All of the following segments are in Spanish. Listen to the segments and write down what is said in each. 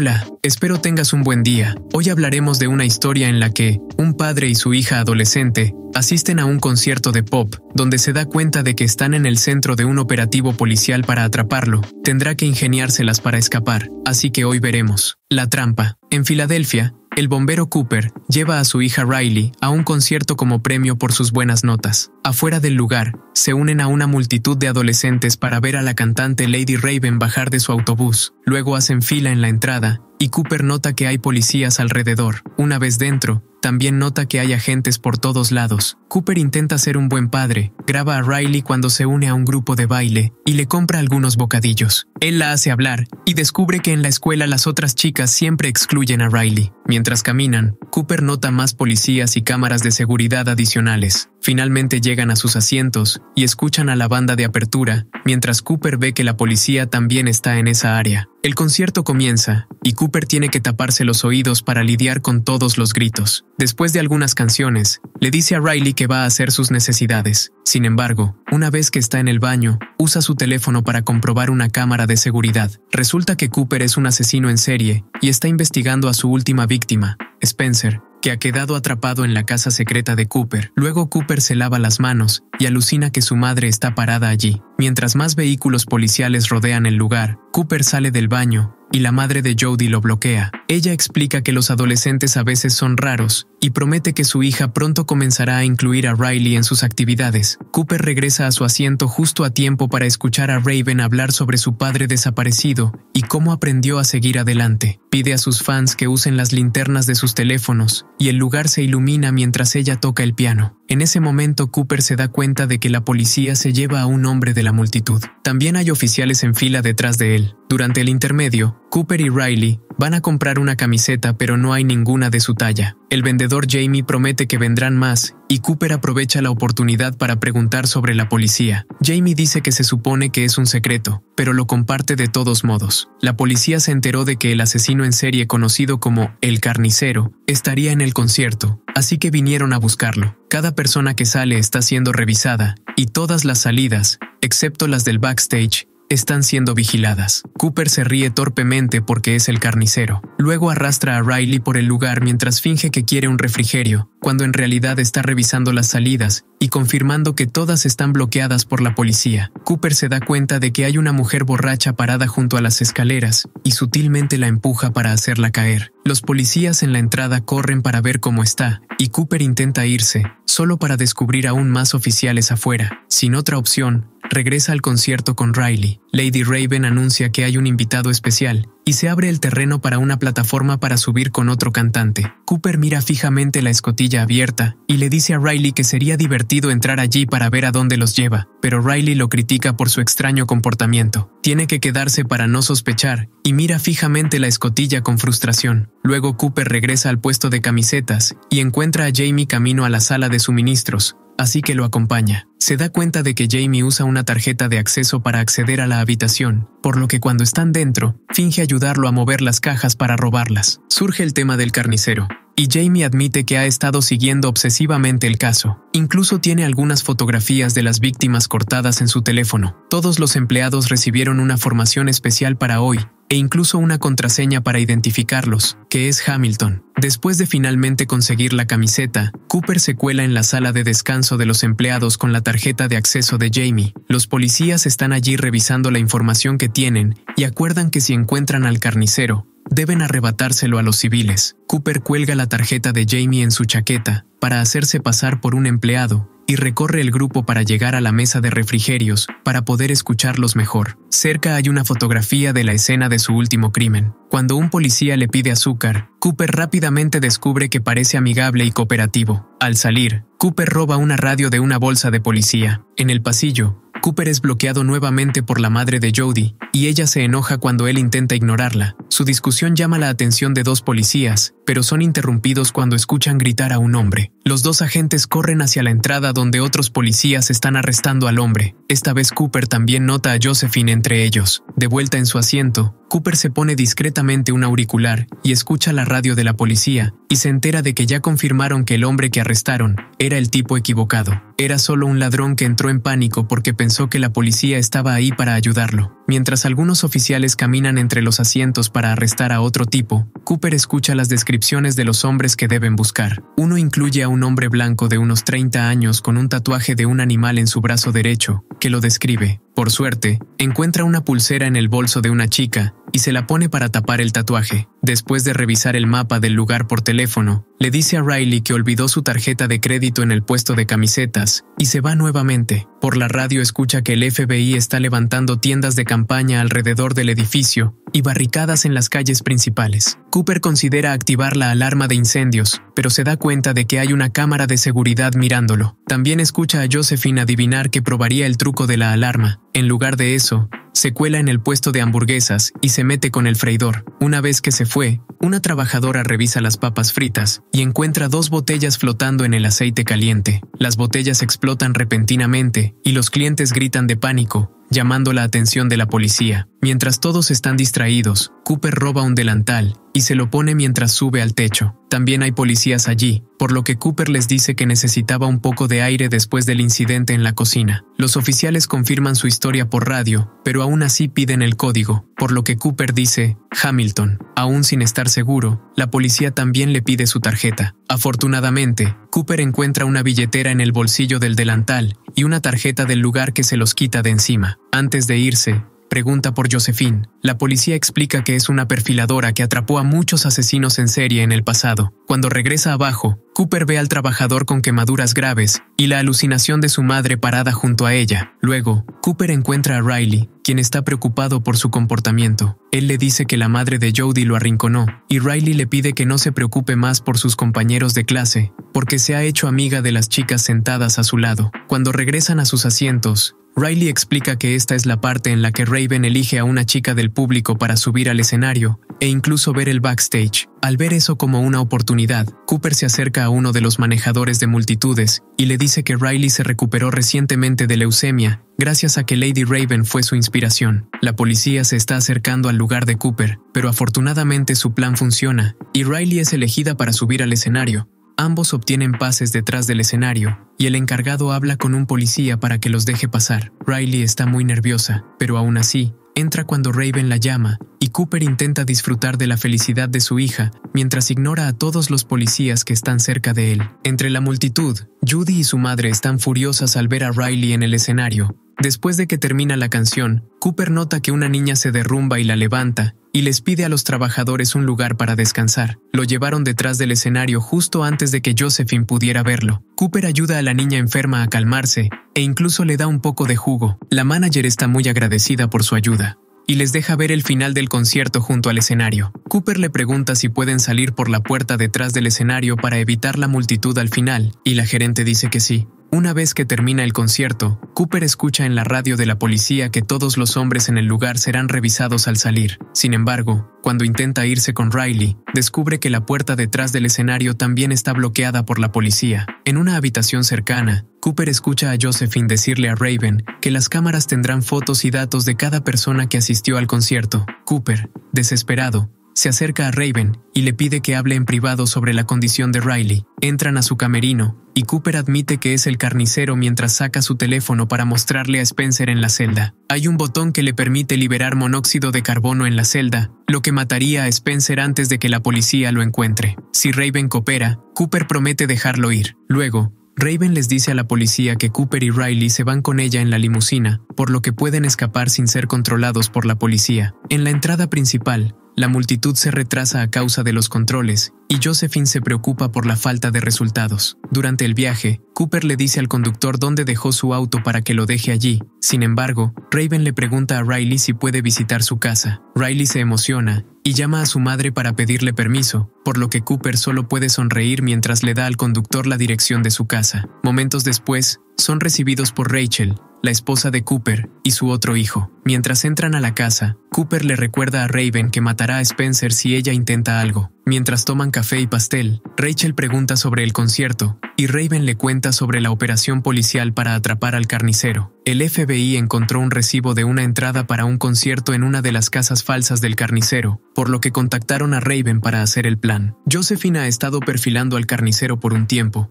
Hola, espero tengas un buen día. Hoy hablaremos de una historia en la que un padre y su hija adolescente asisten a un concierto de pop, donde se da cuenta de que están en el centro de un operativo policial para atraparlo. Tendrá que ingeniárselas para escapar, así que hoy veremos. La trampa. En Filadelfia, el bombero Cooper lleva a su hija Riley a un concierto como premio por sus buenas notas. Afuera del lugar, se unen a una multitud de adolescentes para ver a la cantante Lady Raven bajar de su autobús. Luego hacen fila en la entrada, y Cooper nota que hay policías alrededor. Una vez dentro, también nota que hay agentes por todos lados. Cooper intenta ser un buen padre, graba a Riley cuando se une a un grupo de baile y le compra algunos bocadillos. Él la hace hablar y descubre que en la escuela las otras chicas siempre excluyen a Riley. Mientras caminan, Cooper nota más policías y cámaras de seguridad adicionales. Finalmente llega a sus asientos y escuchan a la banda de apertura, mientras Cooper ve que la policía también está en esa área. El concierto comienza, y Cooper tiene que taparse los oídos para lidiar con todos los gritos. Después de algunas canciones, le dice a Riley que va a hacer sus necesidades. Sin embargo, una vez que está en el baño, usa su teléfono para comprobar una cámara de seguridad. Resulta que Cooper es un asesino en serie y está investigando a su última víctima, Spencer, que ha quedado atrapado en la casa secreta de Cooper. Luego Cooper se lava las manos y alucina que su madre está parada allí. Mientras más vehículos policiales rodean el lugar, Cooper sale del baño y la madre de Jody lo bloquea. Ella explica que los adolescentes a veces son raros y promete que su hija pronto comenzará a incluir a Riley en sus actividades. Cooper regresa a su asiento justo a tiempo para escuchar a Raven hablar sobre su padre desaparecido y cómo aprendió a seguir adelante. Pide a sus fans que usen las linternas de sus teléfonos y el lugar se ilumina mientras ella toca el piano. En ese momento Cooper se da cuenta de que la policía se lleva a un hombre de la multitud. También hay oficiales en fila detrás de él. Durante el intermedio, Cooper y Riley van a comprar una camiseta pero no hay ninguna de su talla. El vendedor Jamie promete que vendrán más y Cooper aprovecha la oportunidad para preguntar sobre la policía. Jamie dice que se supone que es un secreto, pero lo comparte de todos modos. La policía se enteró de que el asesino en serie conocido como El Carnicero estaría en el concierto, así que vinieron a buscarlo. Cada persona que sale está siendo revisada, y todas las salidas, excepto las del backstage, están siendo vigiladas. Cooper se ríe torpemente porque es el carnicero. Luego arrastra a Riley por el lugar mientras finge que quiere un refrigerio, cuando en realidad está revisando las salidas y confirmando que todas están bloqueadas por la policía. Cooper se da cuenta de que hay una mujer borracha parada junto a las escaleras y sutilmente la empuja para hacerla caer. Los policías en la entrada corren para ver cómo está y Cooper intenta irse, solo para descubrir aún más oficiales afuera. Sin otra opción, regresa al concierto con Riley. Lady Raven anuncia que hay un invitado especial y se abre el terreno para una plataforma para subir con otro cantante. Cooper mira fijamente la escotilla abierta y le dice a Riley que sería divertido entrar allí para ver a dónde los lleva, pero Riley lo critica por su extraño comportamiento. Tiene que quedarse para no sospechar y mira fijamente la escotilla con frustración. Luego Cooper regresa al puesto de camisetas y encuentra a Jamie camino a la sala de suministros, así que lo acompaña. Se da cuenta de que Jamie usa una tarjeta de acceso para acceder a la habitación, por lo que cuando están dentro, finge ayudarlo a mover las cajas para robarlas. Surge el tema del carnicero, y Jamie admite que ha estado siguiendo obsesivamente el caso. Incluso tiene algunas fotografías de las víctimas cortadas en su teléfono. Todos los empleados recibieron una formación especial para hoy, e incluso una contraseña para identificarlos, que es Hamilton. Después de finalmente conseguir la camiseta, Cooper se cuela en la sala de descanso de los empleados con la tarjeta de acceso de Jamie. Los policías están allí revisando la información que tienen y acuerdan que si encuentran al carnicero, deben arrebatárselo a los civiles. Cooper cuelga la tarjeta de Jamie en su chaqueta para hacerse pasar por un empleado y recorre el grupo para llegar a la mesa de refrigerios para poder escucharlos mejor. Cerca hay una fotografía de la escena de su último crimen. Cuando un policía le pide azúcar, Cooper rápidamente descubre que parece amigable y cooperativo. Al salir, Cooper roba una radio de una bolsa de policía. En el pasillo, Cooper es bloqueado nuevamente por la madre de Jody, y ella se enoja cuando él intenta ignorarla, su discusión llama la atención de dos policías, pero son interrumpidos cuando escuchan gritar a un hombre. Los dos agentes corren hacia la entrada donde otros policías están arrestando al hombre. Esta vez Cooper también nota a Josephine entre ellos. De vuelta en su asiento, Cooper se pone discretamente un auricular y escucha la radio de la policía y se entera de que ya confirmaron que el hombre que arrestaron era el tipo equivocado. Era solo un ladrón que entró en pánico porque pensó que la policía estaba ahí para ayudarlo. Mientras algunos oficiales caminan entre los asientos para para arrestar a otro tipo, Cooper escucha las descripciones de los hombres que deben buscar. Uno incluye a un hombre blanco de unos 30 años con un tatuaje de un animal en su brazo derecho, que lo describe. Por suerte, encuentra una pulsera en el bolso de una chica y se la pone para tapar el tatuaje. Después de revisar el mapa del lugar por teléfono, le dice a Riley que olvidó su tarjeta de crédito en el puesto de camisetas y se va nuevamente. Por la radio escucha que el FBI está levantando tiendas de campaña alrededor del edificio y barricadas en las calles principales. Cooper considera activar la alarma de incendios, pero se da cuenta de que hay una cámara de seguridad mirándolo. También escucha a Josephine adivinar que probaría el truco de la alarma. En lugar de eso, se cuela en el puesto de hamburguesas y se mete con el freidor. Una vez que se fue, una trabajadora revisa las papas fritas y encuentra dos botellas flotando en el aceite caliente. Las botellas explotan repentinamente y los clientes gritan de pánico, llamando la atención de la policía. Mientras todos están distraídos, Cooper roba un delantal y se lo pone mientras sube al techo. También hay policías allí, por lo que Cooper les dice que necesitaba un poco de aire después del incidente en la cocina. Los oficiales confirman su historia por radio, pero aún así piden el código, por lo que Cooper dice, Hamilton. Aún sin estar seguro, la policía también le pide su tarjeta. Afortunadamente, Cooper encuentra una billetera en el bolsillo del delantal y una tarjeta del lugar que se los quita de encima. Antes de irse, Pregunta por Josephine. La policía explica que es una perfiladora que atrapó a muchos asesinos en serie en el pasado. Cuando regresa abajo, Cooper ve al trabajador con quemaduras graves y la alucinación de su madre parada junto a ella. Luego, Cooper encuentra a Riley, quien está preocupado por su comportamiento. Él le dice que la madre de Jody lo arrinconó, y Riley le pide que no se preocupe más por sus compañeros de clase, porque se ha hecho amiga de las chicas sentadas a su lado. Cuando regresan a sus asientos, Riley explica que esta es la parte en la que Raven elige a una chica del público para subir al escenario e incluso ver el backstage. Al ver eso como una oportunidad, Cooper se acerca a uno de los manejadores de multitudes y le dice que Riley se recuperó recientemente de leucemia gracias a que Lady Raven fue su inspiración. La policía se está acercando al lugar de Cooper, pero afortunadamente su plan funciona y Riley es elegida para subir al escenario, Ambos obtienen pases detrás del escenario y el encargado habla con un policía para que los deje pasar. Riley está muy nerviosa, pero aún así, entra cuando Raven la llama y Cooper intenta disfrutar de la felicidad de su hija mientras ignora a todos los policías que están cerca de él. Entre la multitud, Judy y su madre están furiosas al ver a Riley en el escenario. Después de que termina la canción, Cooper nota que una niña se derrumba y la levanta, y les pide a los trabajadores un lugar para descansar. Lo llevaron detrás del escenario justo antes de que Josephine pudiera verlo. Cooper ayuda a la niña enferma a calmarse e incluso le da un poco de jugo. La manager está muy agradecida por su ayuda y les deja ver el final del concierto junto al escenario. Cooper le pregunta si pueden salir por la puerta detrás del escenario para evitar la multitud al final, y la gerente dice que sí. Una vez que termina el concierto, Cooper escucha en la radio de la policía que todos los hombres en el lugar serán revisados al salir. Sin embargo, cuando intenta irse con Riley, descubre que la puerta detrás del escenario también está bloqueada por la policía. En una habitación cercana, Cooper escucha a Josephine decirle a Raven que las cámaras tendrán fotos y datos de cada persona que asistió al concierto. Cooper, desesperado, se acerca a Raven y le pide que hable en privado sobre la condición de Riley. Entran a su camerino y Cooper admite que es el carnicero mientras saca su teléfono para mostrarle a Spencer en la celda. Hay un botón que le permite liberar monóxido de carbono en la celda, lo que mataría a Spencer antes de que la policía lo encuentre. Si Raven coopera, Cooper promete dejarlo ir. Luego, Raven les dice a la policía que Cooper y Riley se van con ella en la limusina, por lo que pueden escapar sin ser controlados por la policía. En la entrada principal, la multitud se retrasa a causa de los controles y Josephine se preocupa por la falta de resultados. Durante el viaje, Cooper le dice al conductor dónde dejó su auto para que lo deje allí. Sin embargo, Raven le pregunta a Riley si puede visitar su casa. Riley se emociona y llama a su madre para pedirle permiso, por lo que Cooper solo puede sonreír mientras le da al conductor la dirección de su casa. Momentos después, son recibidos por Rachel, la esposa de Cooper, y su otro hijo. Mientras entran a la casa, Cooper le recuerda a Raven que matará a Spencer si ella intenta algo. Mientras toman café y pastel, Rachel pregunta sobre el concierto, y Raven le cuenta sobre la operación policial para atrapar al carnicero. El FBI encontró un recibo de una entrada para un concierto en una de las casas falsas del carnicero, por lo que contactaron a Raven para hacer el plan. Josephine ha estado perfilando al carnicero por un tiempo,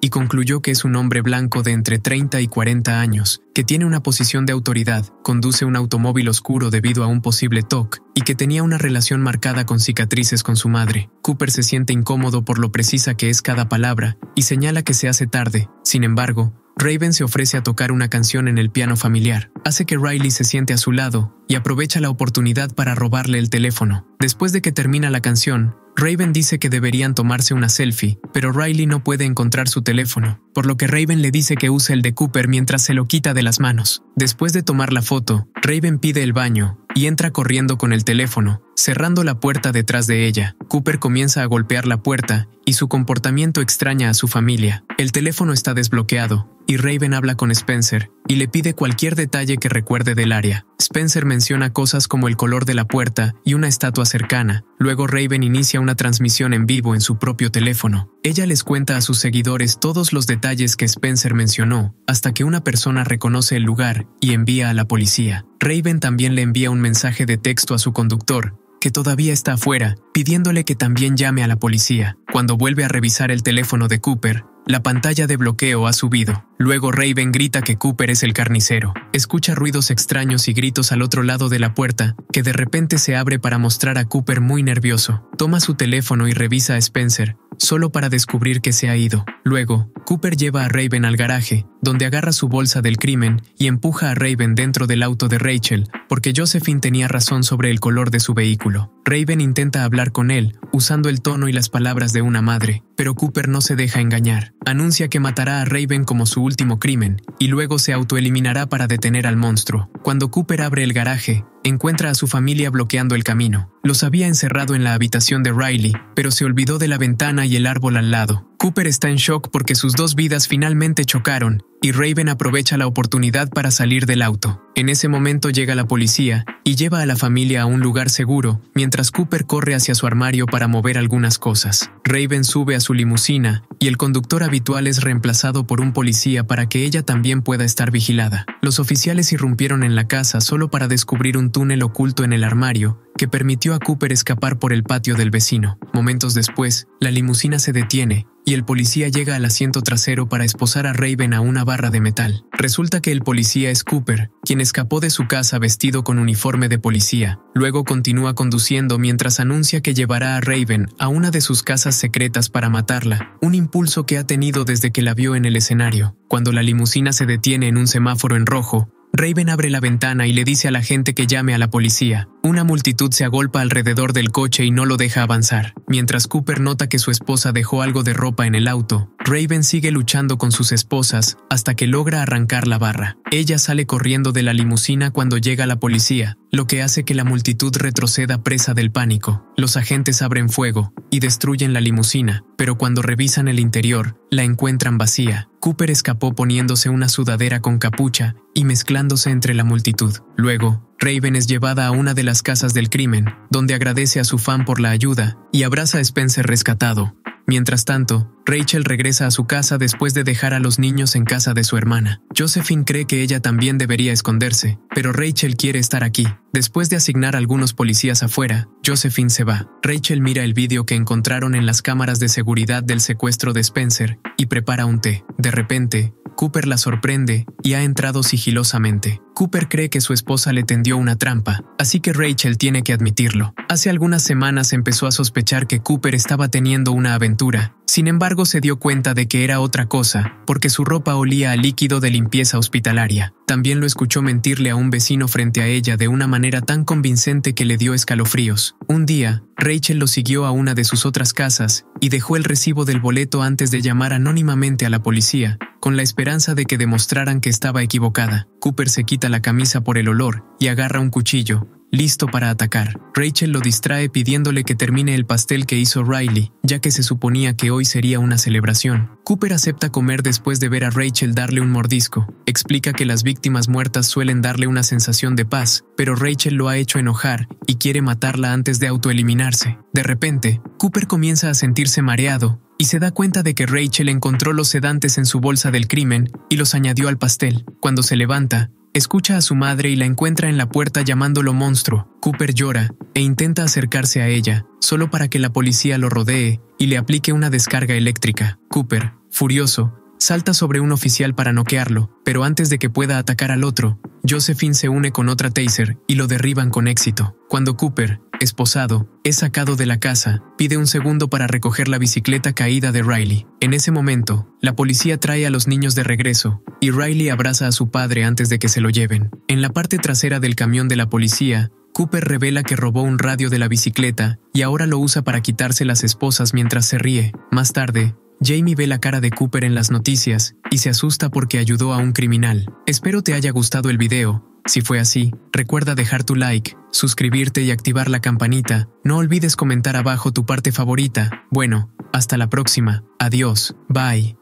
y concluyó que es un hombre blanco de entre 30 y 40 años, que tiene una posición de autoridad, conduce un automóvil oscuro debido a un posible TOC y que tenía una relación marcada con cicatrices con su madre. Cooper se siente incómodo por lo precisa que es cada palabra y señala que se hace tarde. Sin embargo, Raven se ofrece a tocar una canción en el piano familiar. Hace que Riley se siente a su lado y aprovecha la oportunidad para robarle el teléfono. Después de que termina la canción, Raven dice que deberían tomarse una selfie, pero Riley no puede encontrar su teléfono, por lo que Raven le dice que use el de Cooper mientras se lo quita de las manos. Después de tomar la foto, Raven pide el baño y entra corriendo con el teléfono, cerrando la puerta detrás de ella. Cooper comienza a golpear la puerta y su comportamiento extraña a su familia. El teléfono está desbloqueado, y Raven habla con Spencer y le pide cualquier detalle que recuerde del área. Spencer menciona cosas como el color de la puerta y una estatua cercana. Luego Raven inicia una transmisión en vivo en su propio teléfono. Ella les cuenta a sus seguidores todos los detalles que Spencer mencionó, hasta que una persona reconoce el lugar y envía a la policía. Raven también le envía un mensaje de texto a su conductor, que todavía está afuera, pidiéndole que también llame a la policía. Cuando vuelve a revisar el teléfono de Cooper, la pantalla de bloqueo ha subido. Luego Raven grita que Cooper es el carnicero. Escucha ruidos extraños y gritos al otro lado de la puerta, que de repente se abre para mostrar a Cooper muy nervioso. Toma su teléfono y revisa a Spencer, solo para descubrir que se ha ido. Luego, Cooper lleva a Raven al garaje, donde agarra su bolsa del crimen y empuja a Raven dentro del auto de Rachel, porque Josephine tenía razón sobre el color de su vehículo. Raven intenta hablar con él, usando el tono y las palabras de una madre, pero Cooper no se deja engañar. Anuncia que matará a Raven como su último crimen, y luego se autoeliminará para detener al monstruo. Cuando Cooper abre el garaje, encuentra a su familia bloqueando el camino. Los había encerrado en la habitación de Riley, pero se olvidó de la ventana y el árbol al lado. Cooper está en shock porque sus dos vidas finalmente chocaron y Raven aprovecha la oportunidad para salir del auto. En ese momento llega la policía y lleva a la familia a un lugar seguro, mientras Cooper corre hacia su armario para mover algunas cosas. Raven sube a su limusina y el conductor habitual es reemplazado por un policía para que ella también pueda estar vigilada. Los oficiales irrumpieron en la casa solo para descubrir un túnel oculto en el armario que permitió a Cooper escapar por el patio del vecino. Momentos después, la limusina se detiene y el policía llega al asiento trasero para esposar a Raven a una barra de metal. Resulta que el policía es Cooper, quien escapó de su casa vestido con uniforme de policía. Luego continúa conduciendo mientras anuncia que llevará a Raven a una de sus casas secretas para matarla, un impulso que ha tenido desde que la vio en el escenario. Cuando la limusina se detiene en un semáforo en rojo, Raven abre la ventana y le dice a la gente que llame a la policía. Una multitud se agolpa alrededor del coche y no lo deja avanzar. Mientras Cooper nota que su esposa dejó algo de ropa en el auto, Raven sigue luchando con sus esposas hasta que logra arrancar la barra. Ella sale corriendo de la limusina cuando llega la policía, lo que hace que la multitud retroceda presa del pánico. Los agentes abren fuego y destruyen la limusina, pero cuando revisan el interior, la encuentran vacía. Cooper escapó poniéndose una sudadera con capucha y mezclándose entre la multitud. Luego, Raven es llevada a una de las casas del crimen, donde agradece a su fan por la ayuda y abraza a Spencer rescatado. Mientras tanto, Rachel regresa a su casa después de dejar a los niños en casa de su hermana. Josephine cree que ella también debería esconderse, pero Rachel quiere estar aquí. Después de asignar a algunos policías afuera, Josephine se va. Rachel mira el vídeo que encontraron en las cámaras de seguridad del secuestro de Spencer y prepara un té. De repente, Cooper la sorprende y ha entrado sigilosamente. Cooper cree que su esposa le tendió una trampa, así que Rachel tiene que admitirlo. Hace algunas semanas empezó a sospechar que Cooper estaba teniendo una aventura sin embargo, se dio cuenta de que era otra cosa, porque su ropa olía a líquido de limpieza hospitalaria. También lo escuchó mentirle a un vecino frente a ella de una manera tan convincente que le dio escalofríos. Un día, Rachel lo siguió a una de sus otras casas y dejó el recibo del boleto antes de llamar anónimamente a la policía, con la esperanza de que demostraran que estaba equivocada. Cooper se quita la camisa por el olor y agarra un cuchillo, listo para atacar. Rachel lo distrae pidiéndole que termine el pastel que hizo Riley, ya que se suponía que hoy sería una celebración. Cooper acepta comer después de ver a Rachel darle un mordisco. Explica que las víctimas muertas suelen darle una sensación de paz, pero Rachel lo ha hecho enojar y quiere matarla antes de autoeliminarse. De repente, Cooper comienza a sentirse mareado y se da cuenta de que Rachel encontró los sedantes en su bolsa del crimen y los añadió al pastel. Cuando se levanta, Escucha a su madre y la encuentra en la puerta llamándolo monstruo. Cooper llora e intenta acercarse a ella, solo para que la policía lo rodee y le aplique una descarga eléctrica. Cooper, furioso, salta sobre un oficial para noquearlo, pero antes de que pueda atacar al otro, Josephine se une con otra taser y lo derriban con éxito. Cuando Cooper, esposado, es sacado de la casa, pide un segundo para recoger la bicicleta caída de Riley. En ese momento, la policía trae a los niños de regreso, y Riley abraza a su padre antes de que se lo lleven. En la parte trasera del camión de la policía, Cooper revela que robó un radio de la bicicleta y ahora lo usa para quitarse las esposas mientras se ríe. Más tarde, Jamie ve la cara de Cooper en las noticias y se asusta porque ayudó a un criminal. Espero te haya gustado el video. Si fue así, recuerda dejar tu like, suscribirte y activar la campanita. No olvides comentar abajo tu parte favorita. Bueno, hasta la próxima. Adiós. Bye.